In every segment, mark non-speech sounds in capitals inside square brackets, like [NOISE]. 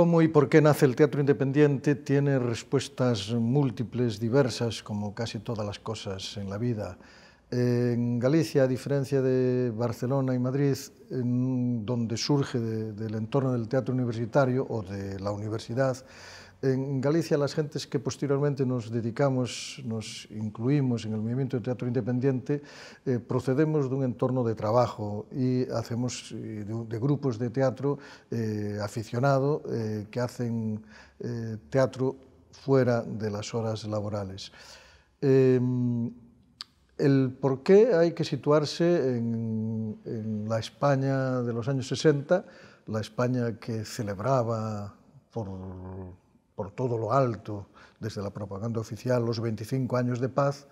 ¿Cómo y por qué nace el teatro independiente? Tiene respuestas múltiples, diversas, como casi todas las cosas en la vida. En Galicia, a diferencia de Barcelona y Madrid, donde surge del entorno del teatro universitario o de la universidad, en Galicia, las gentes que posteriormente nos dedicamos, nos incluimos en el movimiento de teatro independiente, eh, procedemos de un entorno de trabajo y hacemos eh, de, grupos de teatro eh, aficionado que hacen teatro fuera de las horas laborales. Em, el por qué hay que situarse en, en la España de los años 60, la España que celebraba por por todo lo alto, desde la propaganda oficial, los 25 años de paz,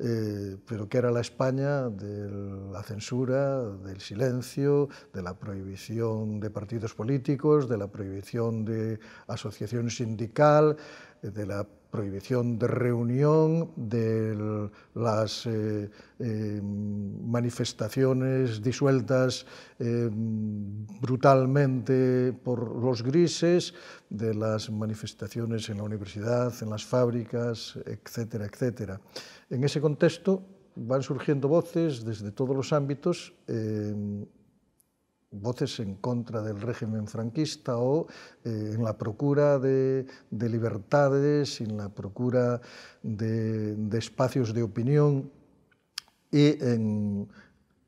eh, pero que era la España de la censura, del silencio, de la prohibición de partidos políticos, de la prohibición de asociación sindical, de la prohibición de reunión, de las eh, eh, manifestaciones disueltas eh, brutalmente por los grises, de las manifestaciones en la universidad, en las fábricas, etcétera, etcétera. En ese contexto van surgiendo voces desde todos los ámbitos voces en contra del régimen franquista o eh, en la procura de, libertades, en la procura de, de espacios de opinión y en,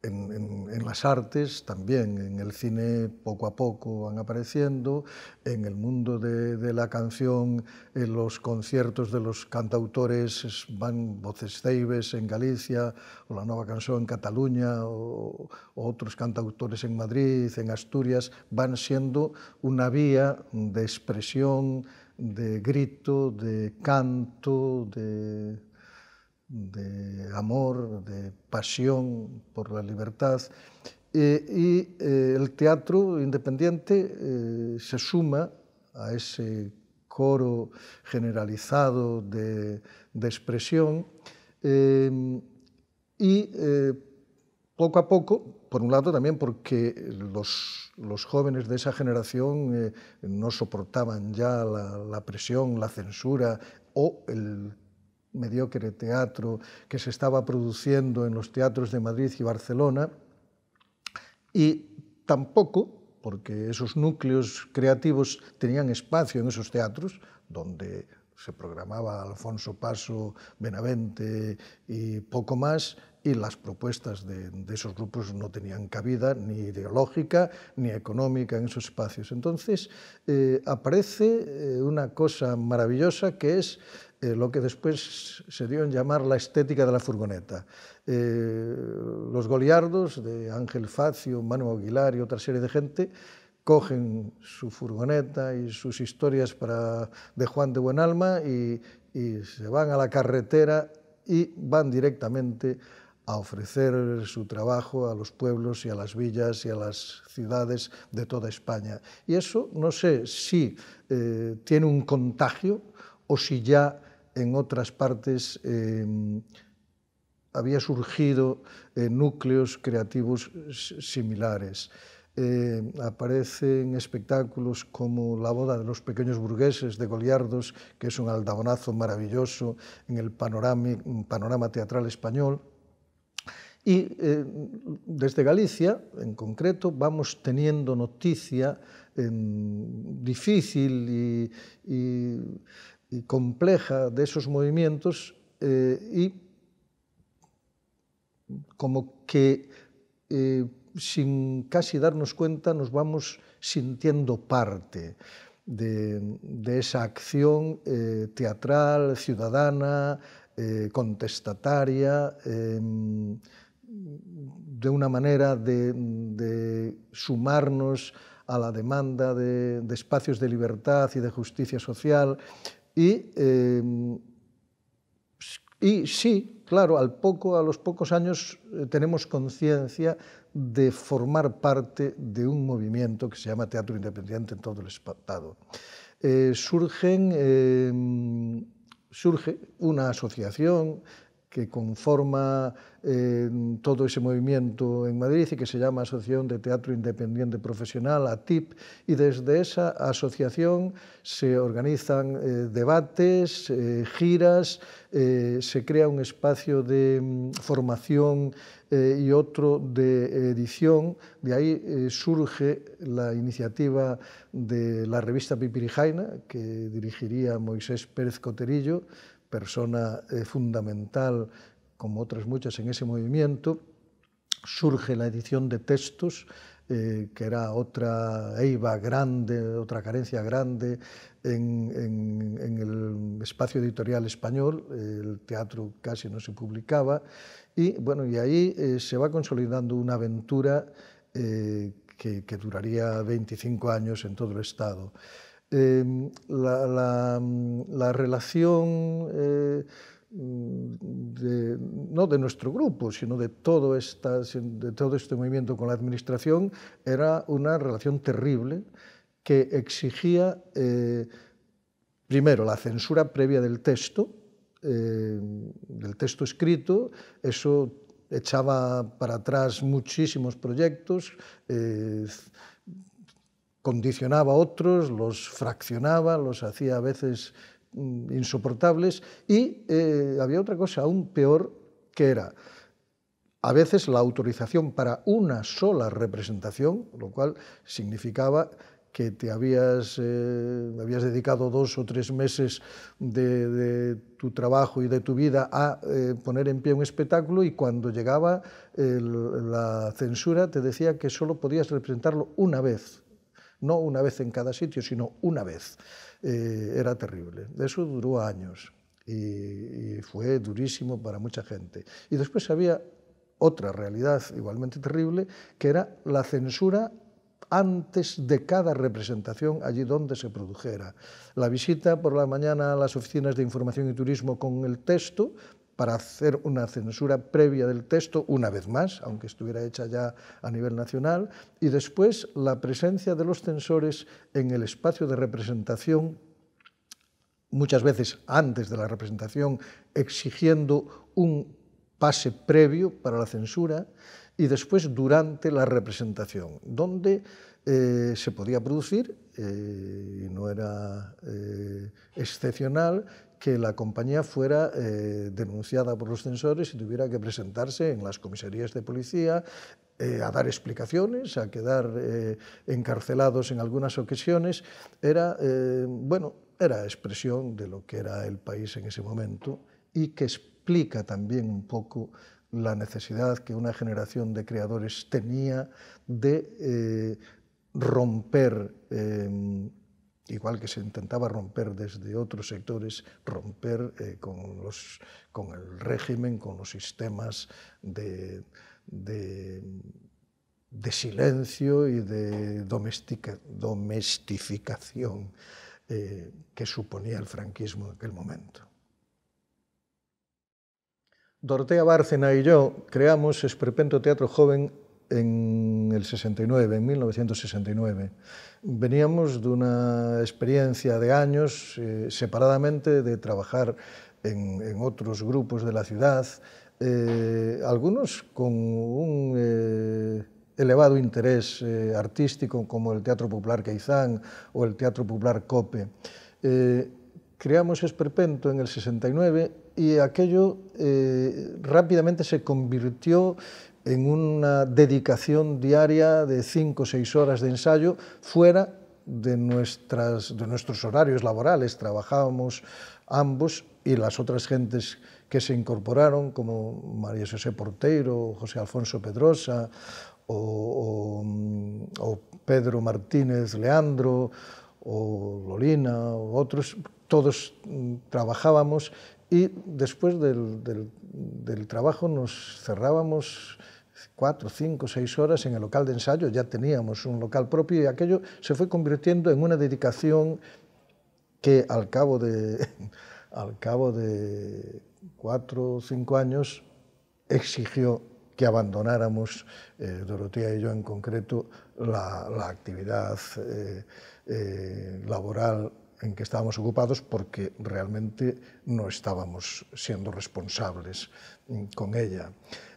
en, en, en, las artes también, en el cine poco a poco van apareciendo, en el mundo de, de la canción, en los conciertos de los cantautores van Voces Ceibes en Galicia, o La Nova Canción en Cataluña, o, o otros cantautores en Madrid, en Asturias, van siendo una vía de expresión, de grito, de canto, de de amor, de pasión por la libertad. Eh, y eh, el teatro independiente eh, se suma a ese coro generalizado de, de expresión y poco a poco, por un lado también porque los, los jóvenes de esa generación no soportaban ya la presión, la censura o el mediocre teatro que se estaba produciendo en los teatros de Madrid y Barcelona, y tampoco, porque esos núcleos creativos tenían espacio en esos teatros, donde se programaba Alfonso Paso, Benavente y poco más, y las propuestas de, esos grupos no tenían cabida ni ideológica ni económica en esos espacios. Entonces eh, aparece eh, una cosa maravillosa que es eh, lo que después se dio en llamar la estética de la furgoneta. los goliardos de Ángel Facio, Manuel Aguilar y otra serie de gente cogen su furgoneta y sus historias de Juan de Buenalma y, y se van a la carretera y van directamente a ofrecer su trabajo a los pueblos y a las villas y a las ciudades de toda España. Y eso no sé si eh, tiene un contagio o si ya en otras partes em, había surgido eh, núcleos creativos similares. Eh, aparecen espectáculos como La boda de los pequeños burgueses de Goliardos, que es un aldabonazo maravilloso en el panorama, teatral español. Y eh, desde Galicia, en concreto, vamos teniendo noticia em, difícil y, y, compleja de esos movimientos eh, y como que sin casi darnos cuenta, nos vamos sintiendo parte de, esa acción eh, teatral, ciudadana, eh, contestataria, em, de una manera de, sumarnos a la demanda de, de, espacios de libertad y de justicia social y em, y sí, claro, al poco, a los pocos años eh, tenemos conciencia de formar parte de un movimiento que se llama Teatro Independiente en todo el Estado. Eh, surgen, em, surge una asociación que conforma eh, todo ese movimiento en Madrid y que se llama Asociación de Teatro Independiente Profesional, ATIP, y desde esa asociación se organizan eh, debates, eh, giras, se crea un espacio de mm, formación y otro de edición. De ahí surge la iniciativa de la revista Pipirijaina, que dirigiría Moisés Pérez Coterillo, persona eh, fundamental, como otras muchas en ese movimiento, surge la edición de textos, eh, que era otra EIVA grande, otra carencia grande en, el espacio editorial español, el teatro casi no se publicaba, y bueno, y ahí eh, se va consolidando una aventura que, que duraría 25 años en todo el Estado. Em, mm, la, relación eh, mm, no de nuestro grupo, sino de todo, este movimiento con la administración, era una relación terrible que exigía, eh, primero, la censura previa del texto, em, del texto escrito, eso echaba para atrás muchísimos proyectos. Eh, condicionaba a otros, los fraccionaba, los hacía a veces mm, insoportables y eh, había otra cosa aún peor que era a veces la autorización para una sola representación, lo cual significaba que te habías, eh, habías dedicado dos o tres meses de, tu trabajo y de tu vida a eh, poner en pie un espectáculo y cuando llegaba la censura te decía que solo podías representarlo una vez no una vez en cada sitio, sino una vez. Eh, era terrible. Eso duró años y, fue durísimo para mucha gente. Y después había otra realidad igualmente terrible, que era la censura antes de cada representación allí donde se produjera. La visita por la mañana a las oficinas de información y turismo con el texto para hacer una censura previa del texto, una vez más, aunque estuviera hecha ya a nivel nacional, y después la presencia de los censores en el espacio de representación, muchas veces antes de la representación, exigiendo un pase previo para la censura, y después durante la representación, donde eh, se podía producir, eh, y no era eh, excepcional, que la compañía fuera eh, denunciada por los censores y tuviera que presentarse en las comisarías de policía eh, a dar explicaciones, a quedar eh, encarcelados en algunas ocasiones. Era, bueno, era expresión de lo que era el país en ese momento y que explica también un poco la necesidad que una generación de creadores tenía de romper igual que se intentaba romper desde otros sectores, romper eh, con, los, con el régimen, con los sistemas de, de, de silencio y de domestica, domestificación eh, que suponía el franquismo en aquel momento. Dorotea Bárcena y yo creamos Esperpento Teatro Joven en el 69, en 1969. Veníamos de una experiencia de años eh, separadamente de trabajar en, otros grupos de la ciudad, eh, algunos con un eh, elevado interés artístico como el Teatro Popular Queizán o el Teatro Popular Cope. creamos Esperpento en el 69 y aquello rápidamente se convirtió en una dedicación diaria de cinco o seis horas de ensayo fuera de, nuestras, de nuestros horarios laborales. Trabajábamos ambos y las otras gentes que se incorporaron, como María José Porteiro, José Alfonso Pedrosa o, Pedro Martínez Leandro o Lolina otros, todos mm, trabajábamos y después del, del trabajo nos cerrábamos cuatro, cinco, seis horas en el local de ensayo, ya teníamos un local propio y aquello se fue convirtiendo en una dedicación que al cabo de, [LAUGHS] al cabo de cuatro o cinco años exigió que abandonáramos, eh, Dorotía y yo en concreto, la, actividad eh, eh, laboral en que estábamos ocupados porque realmente no estábamos siendo responsables mm, con ella.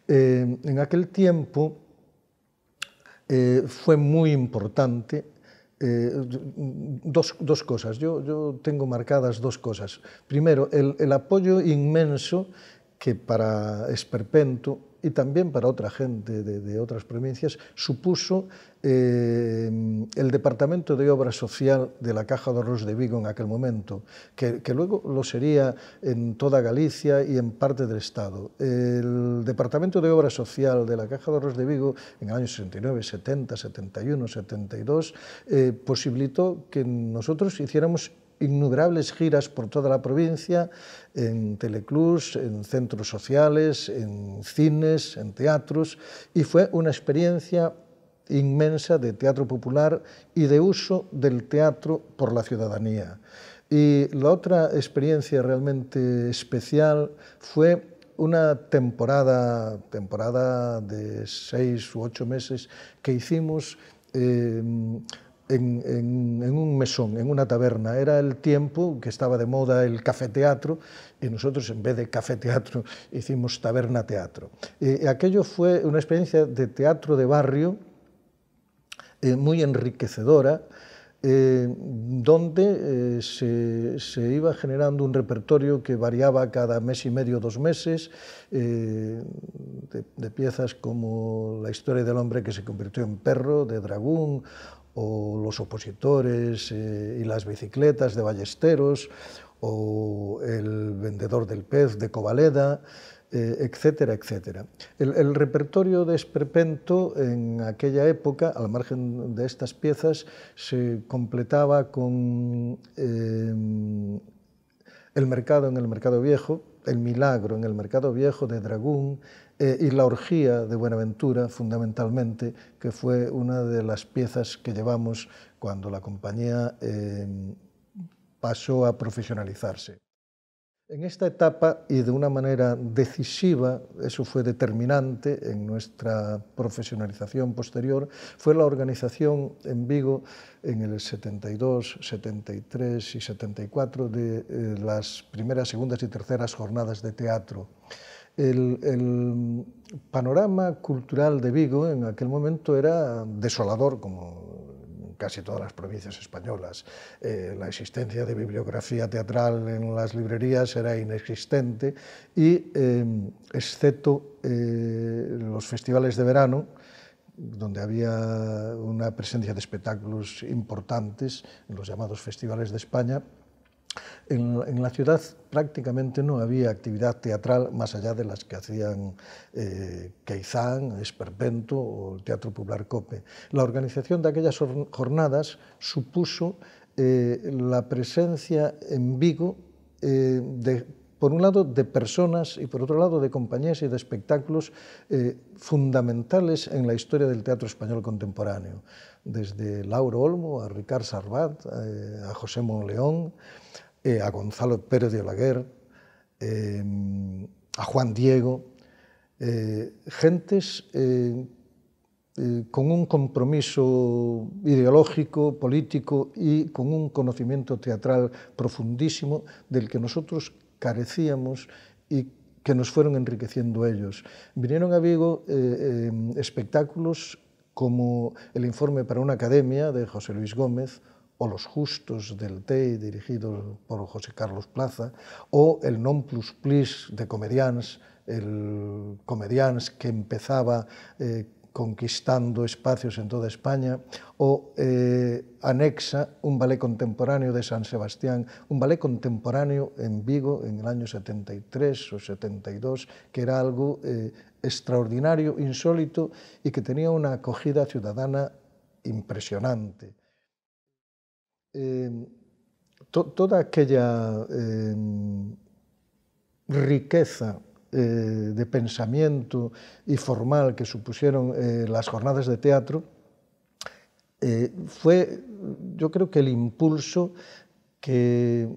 Eh, en aquel tiempo eh, fue muy importante eh, dos, cosas. Yo, tengo marcadas dos cosas. Primero, el apoyo inmenso que para Esperpento y también para otra gente de, otras provincias, supuso eh, el Departamento de Obra Social de la Caja de Arroz de Vigo en aquel momento, que, luego lo sería en toda Galicia y en parte del Estado. El Departamento de Obra Social de la Caja de Arroz de Vigo en el año 69, 70, 71, 72, posibilitó que nosotros hiciéramos innumerables giras por toda la provincia, en teleclubs, en centros sociales, en cines, en teatros, y fue una experiencia inmensa de teatro popular y de uso del teatro por la ciudadanía. Y la otra experiencia realmente especial fue una temporada, temporada de seis u ocho meses que hicimos eh, en, un mesón, en una taberna. Era el tiempo que estaba de moda el cafeteatro y nosotros en vez de cafeteatro [LAUGHS] hicimos taberna teatro. Eh, aquello fue una experiencia de teatro de barrio eh, muy enriquecedora. Eh, donde se, iba generando un repertorio que variaba cada mes y medio, dos meses, de, piezas como La historia del hombre que se convirtió en perro, de dragón, o los opositores eh, y las bicicletas de Ballesteros, o el vendedor del pez de Covaleda, eh, etcétera, etcétera. El, repertorio de Esperpento en aquella época, al margen de estas piezas, se completaba con em, El mercado en el mercado viejo, El milagro en el mercado viejo de dragón eh, y la orgía de Buenaventura, fundamentalmente, que fue una de las piezas que llevamos cuando la compañía em, pasó a profesionalizarse. En esta etapa y de una manera decisiva, eso fue determinante en nuestra profesionalización posterior, fue la organización en Vigo en el 72, 73 y 74 de eh, las primeras, segundas y terceras jornadas de teatro el, panorama cultural de Vigo en aquel momento era desolador, como en casi todas las provincias españolas. Eh, la existencia de bibliografía teatral en las librerías era inexistente y, em, excepto eh, los festivales de verano, donde había una presencia de espectáculos importantes, en los llamados festivales de España, en, la ciudad prácticamente no había actividad teatral más allá de las que hacían eh, Esperpento o el Teatro Popular Cope. La organización de aquellas jornadas supuso eh, la presencia en Vigo eh, de, por un lado, de personas y por otro lado, de compañías y de espectáculos eh, fundamentales en la historia del teatro español contemporáneo, desde Lauro Olmo a Ricard Sarbat, a José Monleón, eh, a Gonzalo Pérez de Olaguer, eh, a Juan Diego, eh, gentes con un compromiso ideológico, político y con un conocimiento teatral profundísimo del que nosotros carecíamos y que nos fueron enriqueciendo ellos. Vinieron a Vigo em, espectáculos como el informe para una academia de José Luis Gómez o Los Justos del TEI, dirigido por José Carlos Plaza, o el Non Plus plus de Comedians, el Comedians que empezaba eh, conquistando espacios en toda España, o eh, Anexa, un ballet contemporáneo de San Sebastián, un ballet contemporáneo en Vigo en el año 73 o 72, que era algo eh, extraordinario, insólito y que tenía una acogida ciudadana impresionante. Em, toda aquella em, riqueza eh, de pensamiento y formal que supusieron eh, las jornadas de teatro eh, fue, yo creo que el impulso que,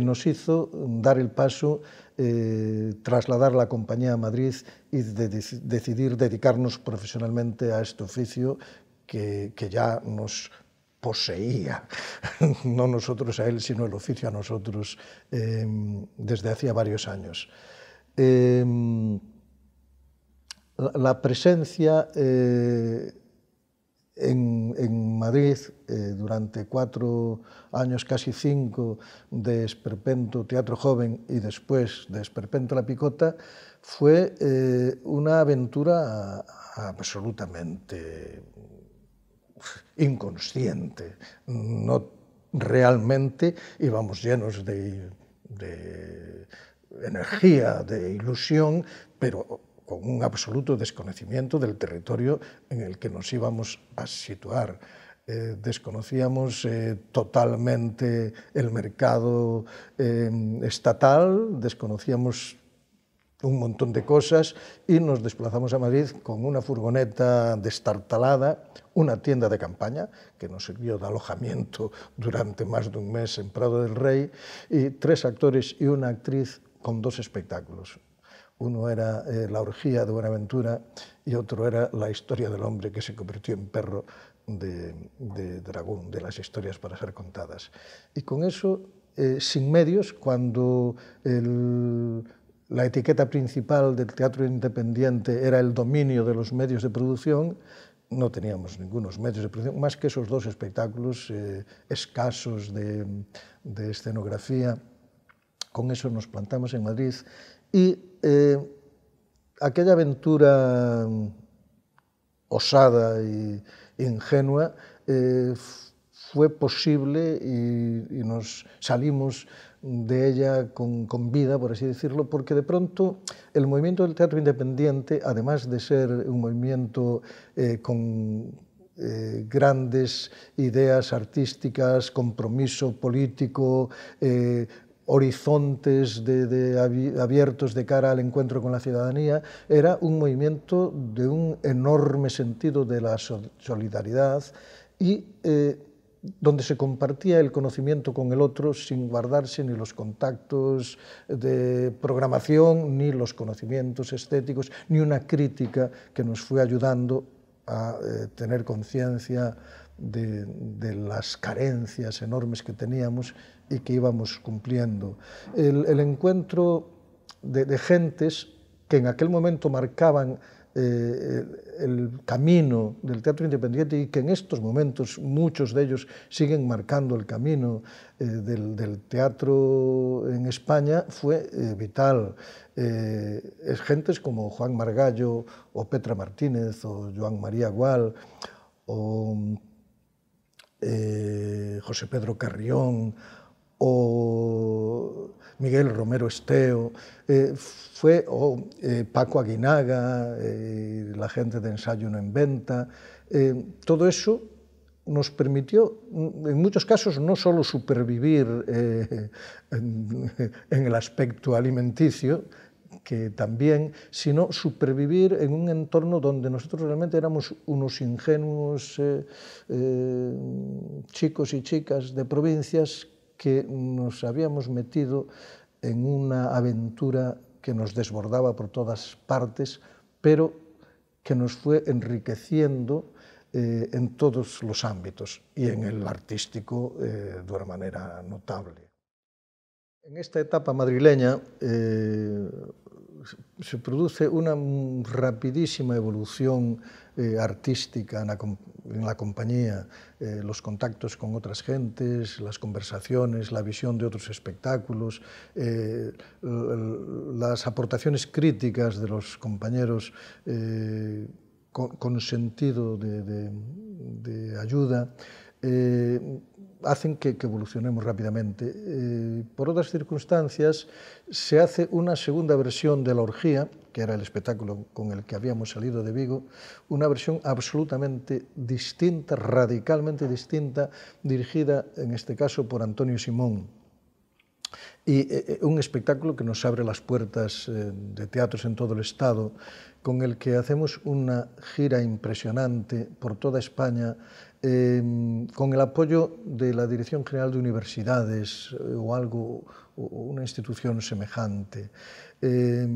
nos hizo dar el paso, trasladar la compañía a Madrid y decidir dedicarnos profesionalmente a este oficio que ya nos poseía, [LAUGHS] no nosotros a él, sino el oficio a nosotros em, desde hacía varios años. Em, la presencia eh, en, en, Madrid eh, durante cuatro años, casi cinco, de Esperpento Teatro Joven y después de Esperpento La Picota, fue eh, una aventura absolutamente inconsciente, no realmente íbamos llenos de, energía, de ilusión, pero con un absoluto desconocimiento del territorio en el que nos íbamos a situar. Eh, desconocíamos eh, totalmente el mercado eh, estatal, desconocíamos un montón de cosas y nos desplazamos a Madrid con una furgoneta destartalada, una tienda de campaña que nos sirvió de alojamiento durante más de un mes en Prado del Rey y tres actores y una actriz con dos espectáculos. Uno era eh, La orgía de Buenaventura y otro era La historia del hombre que se convirtió en perro de, Dragón, de las historias para ser contadas. Y con eso, eh, sin medios, cuando el la etiqueta principal del teatro independiente era el dominio de los medios de producción, no teníamos ningunos medios de producción, más que esos dos espectáculos eh, escasos de, escenografía. Con eso nos plantamos en Madrid y eh, aquella aventura mm, osada e ingenua eh, fue posible y, y nos salimos de ella con, vida, por así decirlo, porque de pronto el movimiento del teatro independiente, además de ser un movimiento eh, con eh, grandes ideas artísticas, compromiso político, eh, horizontes abiertos de cara al encuentro con la ciudadanía, era un movimiento de un enorme sentido de la solidaridad y donde se compartía el conocimiento con el otro sin guardarse ni los contactos de programación, ni los conocimientos estéticos, ni una crítica que nos fue ayudando a eh, tener conciencia de, las carencias enormes que teníamos y que íbamos cumpliendo. El, encuentro de gentes que en aquel momento marcaban eh, el, camino del teatro independiente y que en estos momentos muchos de ellos siguen marcando el camino eh, del, teatro en España fue eh, vital. Es gentes como Juan Margallo o Petra Martínez o Joan María Gual o José Pedro Carrión o Miguel Romero Esteo, eh, fue eh, Paco Aguinaga, eh, la gente de Ensayo no inventa, todo eso nos permitió, mm, en muchos casos, no solo supervivir [LAUGHS] en, el aspecto alimenticio, que también, sino supervivir en un entorno donde nosotros realmente éramos unos ingenuos chicos y chicas de provincias que nos habíamos metido en una aventura que nos desbordaba por todas partes, pero que nos fue enriqueciendo eh, en todos los ámbitos y en el artístico eh, de una manera notable. En esta etapa madrileña eh, se produce una rapidísima evolución eh, artística en la, compañía, eh, los contactos con otras gentes, las conversaciones, la visión de otros espectáculos, eh, las aportaciones críticas de los compañeros con, sentido de ayuda hacen que, evolucionemos rápidamente. Eh, por otras circunstancias, se hace una segunda versión de la orgía, que era el espectáculo con el que habíamos salido de Vigo, una versión absolutamente distinta, radicalmente distinta, dirigida en este caso por Antonio Simón, y eh, eh, un espectáculo que nos abre las puertas de teatros en todo el Estado, con el que hacemos una gira impresionante por toda España, eh, con el apoyo de la Dirección General de Universidades eh, o algo, o una institución semejante. Eh,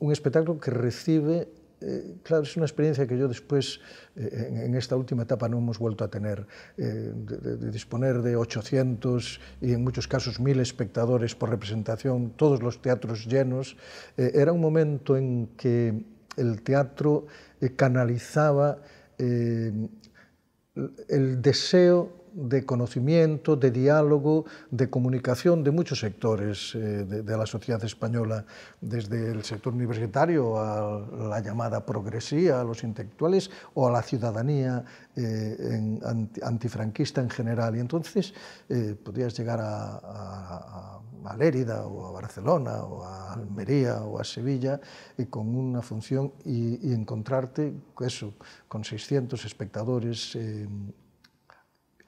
un espectáculo que recibe, eh, claro, es una experiencia que yo después, eh, en, en esta última etapa, no hemos vuelto a tener, eh, de, de disponer de 800 y en muchos casos 1000 espectadores por representación, todos los teatros llenos. Eh, era un momento en que el teatro eh, canalizaba... Eh, el deseo de conocimiento, de diálogo, de comunicación de muchos sectores eh, de, la sociedad española, desde el sector universitario a la llamada progresía, a los intelectuales o a la ciudadanía eh, antifranquista en general. Y entonces eh, podías llegar a, a, Lérida o a Barcelona o a Almería o a Sevilla y con una función y, encontrarte eso, con 600 espectadores eh,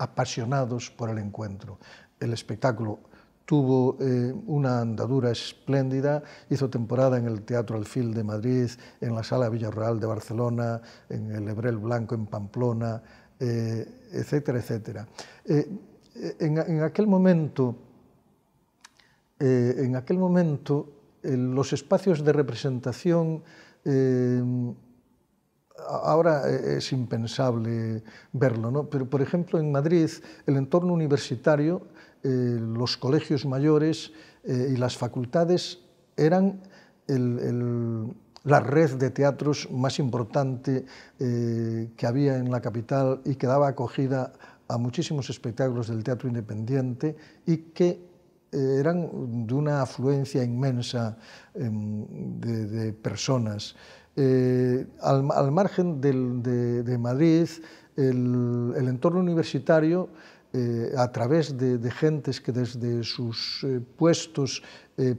apasionados por el encuentro. El espectáculo tuvo eh, una andadura espléndida, hizo temporada en el Teatro Alfil de Madrid, en la Sala Villarreal de Barcelona, en el Hebrel Blanco en Pamplona, eh, etcétera, etcétera. Eh, en, aquel momento, en aquel momento los espacios de representación ahora eh, es impensable verlo, ¿no? pero por ejemplo en Madrid el entorno universitario, eh, los colegios mayores eh, y las facultades eran la red de teatros más importante que había en la capital y que daba acogida a muchísimos espectáculos del teatro independiente y que eran de una afluencia inmensa em, de personas. Eh, al, margen de, Madrid, el, entorno universitario, eh, a través de, gentes que desde sus eh, puestos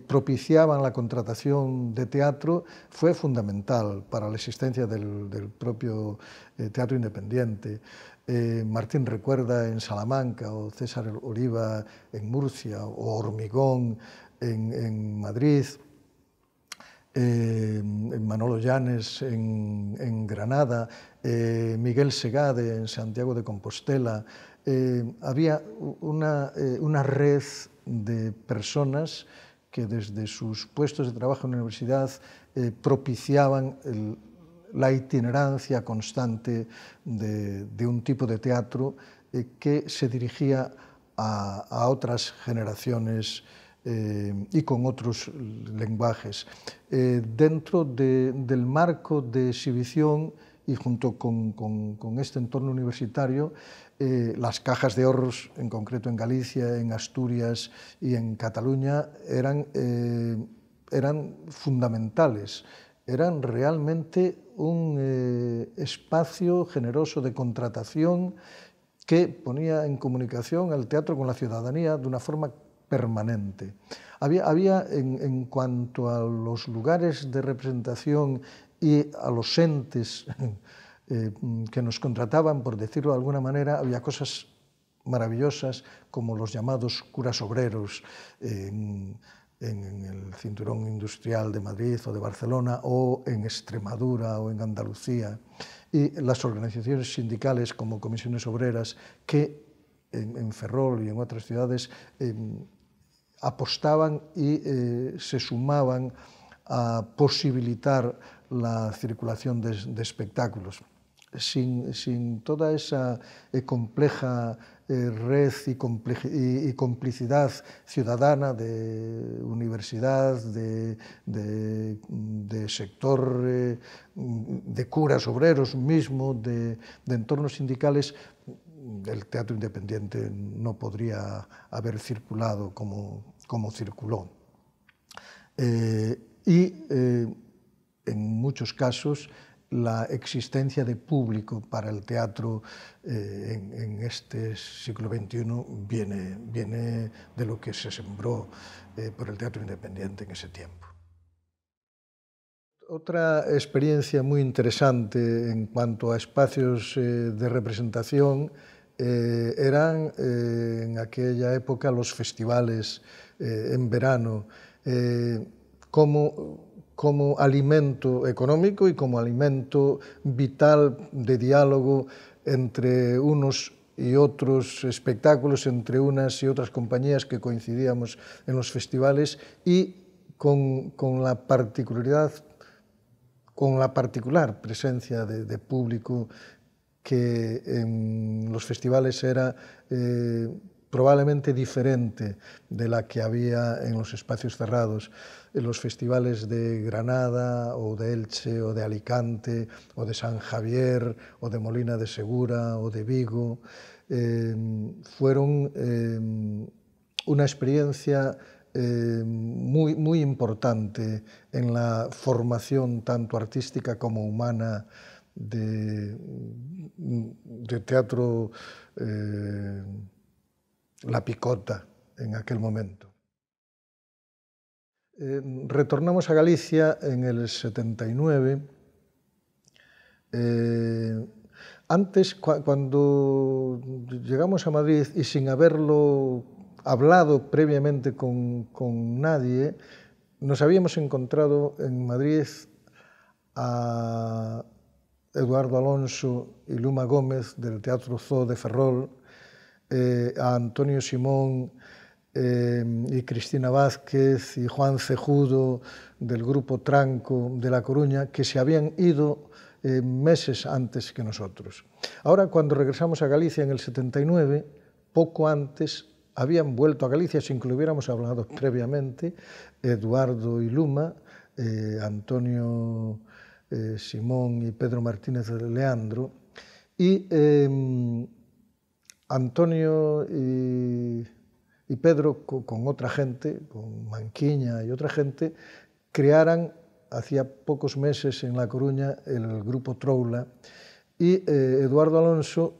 propiciaban la contratación de teatro, fue fundamental para la existencia del, propio teatro independiente. Martín Recuerda en Salamanca, o César Oliva en Murcia, o Hormigón en Madrid. Eh, Manolo Llanes en, Granada, eh, Miguel Segade en Santiago de Compostela. Eh, había una, red de personas que desde sus puestos de trabajo en la universidad propiciaban la itinerancia constante de, un tipo de teatro que se dirigía a otras generaciones eh, y con otros lenguajes, eh, dentro del marco de exhibición y junto con, este entorno universitario, eh, las cajas de ahorros, en concreto en Galicia, en Asturias y en Cataluña, eran, eran fundamentales, eran realmente un espacio generoso de contratación que ponía en comunicación al teatro con la ciudadanía de una forma permanente. Había, había en, cuanto a los lugares de representación y a los entes [LAUGHS] eh, que nos contrataban, por decirlo de alguna manera, había cosas maravillosas como los llamados curas obreros. en, el cinturón industrial de Madrid o de Barcelona o en Extremadura o en Andalucía y las organizaciones sindicales como comisiones obreras que en, Ferrol y en otras ciudades em, apostaban y eh, se sumaban a posibilitar la circulación de, espectáculos. Sin, toda esa eh, compleja eh, red y, complicidad ciudadana de universidad, de, sector, de curas obreros mismo, de, de entornos sindicales, el teatro independiente no podría haber circulado como, como circuló. Eh, y eh, en muchos casos la existencia de público para el teatro eh, en, este siglo XXI viene, viene de lo que se sembró por el teatro independiente en ese tiempo. Otra experiencia muy interesante en cuanto a espacios de representación eran en aquella época los festivales eh, en verano, eh, como como alimento económico e como alimento vital de diálogo entre unos e outros espectáculos, entre unas e outras compañías que coincidíamos en los festivales e con, con la particularidad con la particular presencia de, de público que en los festivales era eh, probablemente diferente de la que había en los espacios cerrados, en los festivales de Granada o de Elche o de Alicante o de San Javier o de Molina de Segura o de Vigo, em, fueron em, una experiencia em, muy, muy importante en la formación tanto artística como humana de, de teatro la picota en aquel momento. Eh, retornamos a Galicia en el 79. Eh, antes, cuando llegamos a Madrid y sin haberlo hablado previamente con, con nadie, nos habíamos encontrado en Madrid a Eduardo Alonso y Luma Gómez del Teatro Zoo de Ferrol, eh, a Antonio Simón eh, y Cristina Vázquez y Juan Cejudo del grupo Tranco de La Coruña, que se habían ido eh, meses antes que nosotros. Ahora, cuando regresamos a Galicia en el 79, poco antes habían vuelto a Galicia, sin que lo hubiéramos hablado [LAUGHS] previamente, Eduardo y Luma, Antonio Simón y Pedro Martínez de Leandro, y em, Antonio y, Pedro con, otra gente, con Manquiña y otra gente, crearan hacía pocos meses en La Coruña el grupo Troula y eh, Eduardo Alonso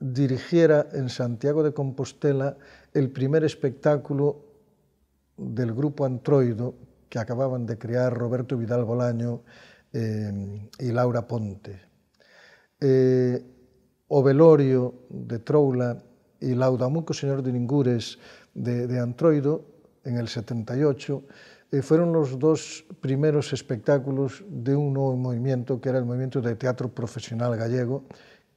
dirigiera en Santiago de Compostela el primer espectáculo del grupo Antroido que acababan de crear Roberto Vidal Bolaño eh, y Laura Ponte. Eh, Ovelorio, de Troula y Laudamuco Señor de Ningures de, de Antroido, en el 78, eh, fueron los dos primeros espectáculos de un nuevo movimiento, que era el movimiento de teatro profesional gallego,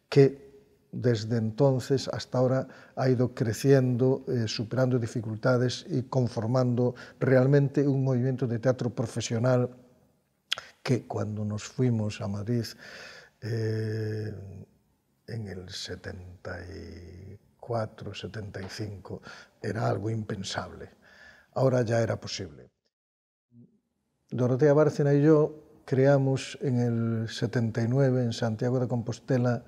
que desde entonces hasta ahora ha ido creciendo, eh, superando dificultades y conformando realmente un movimiento de teatro profesional que cuando nos fuimos a Madrid eh, en el 74, 75, era algo impensable. Ahora ya era posible. Dorotea Bárcena y yo creamos en el 79 en Santiago de Compostela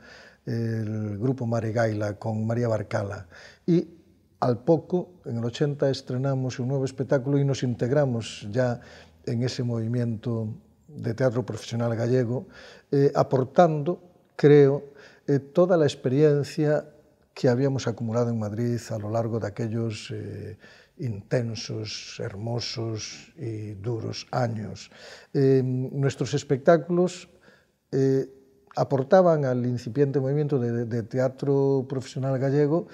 el grupo Gaila, con María Barcala y al poco, en el 80, estrenamos un nuevo espectáculo y nos integramos ya en ese movimiento de teatro profesional gallego, eh, aportando, creo, eh, toda la experiencia que habíamos acumulado en Madrid a lo largo de aquellos eh, intensos, hermosos y duros años. Eh, nuestros espectáculos aportaban al incipiente movimiento de, teatro profesional gallego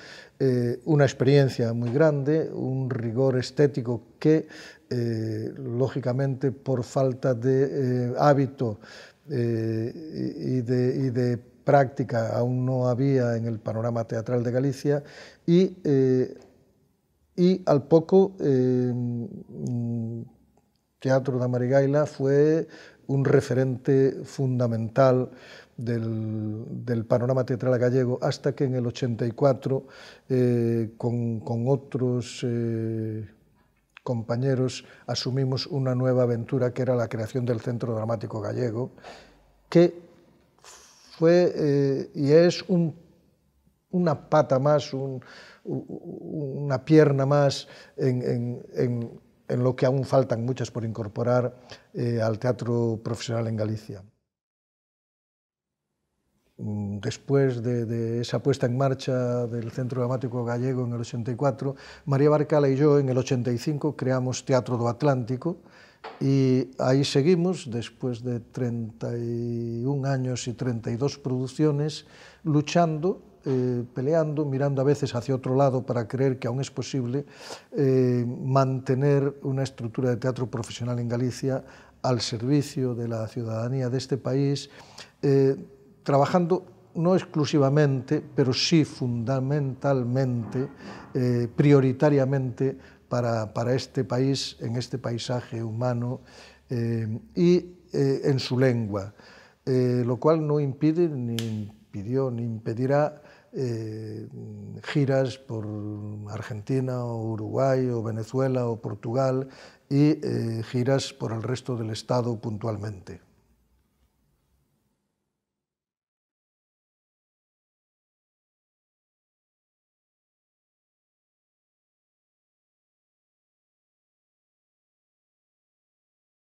una experiencia muy grande, un rigor estético que, lógicamente, por falta de hábito y de, y de práctica aún no había en el panorama teatral de Galicia y, eh, y al poco eh, mm, Teatro de Marigaila fue un referente fundamental del, panorama teatral gallego hasta que en el 84 eh, con, con, otros compañeros asumimos una nueva aventura que era la creación del Centro Dramático Gallego que fue eh, y es una pata más, una pierna más en, lo que aún faltan muchas por incorporar eh, al teatro profesional en Galicia. Mm, después de, de, esa puesta en marcha del Centro Dramático Gallego en el 84, María Barcala y yo en el 85 creamos Teatro do Atlántico, y ahí seguimos, después de 31 años y 32 producciones, luchando, eh, peleando, mirando a veces hacia otro lado para creer que aún es posible eh, mantener una estructura de teatro profesional en Galicia al servicio de la ciudadanía de este país, eh, trabajando no exclusivamente, pero sí fundamentalmente, prioritariamente, para, este país, en este paisaje humano eh, y eh, en su lengua, eh, lo cual no impide, ni impidió, ni impedirá giras por Argentina o Uruguay o Venezuela o Portugal y giras por el resto del Estado puntualmente.